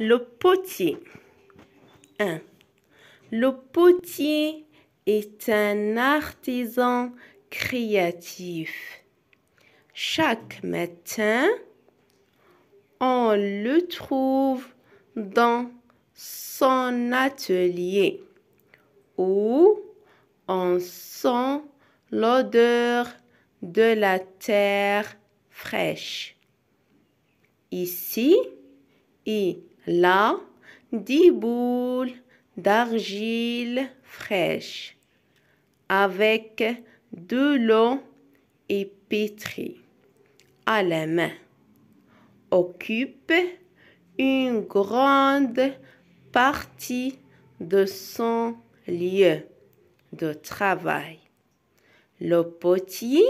Le potier. 1. Le potier est un artisan créatif. Chaque matin, on le trouve dans son atelier où on sent l'odeur de la terre fraîche. Ici, il Là, dix boules d'argile fraîche avec de l'eau et pétrie à la main. Occupe une grande partie de son lieu de travail. Le potier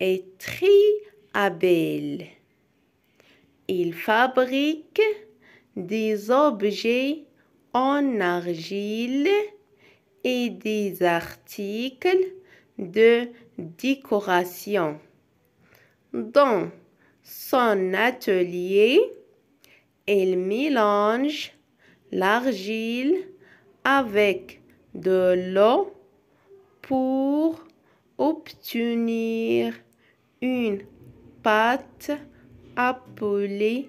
est très habile. Il fabrique des objets en argile et des articles de décoration. Dans son atelier, il mélange l'argile avec de l'eau pour obtenir une pâte appelée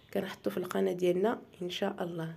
كنحطو في القناه ديالنا ان شاء الله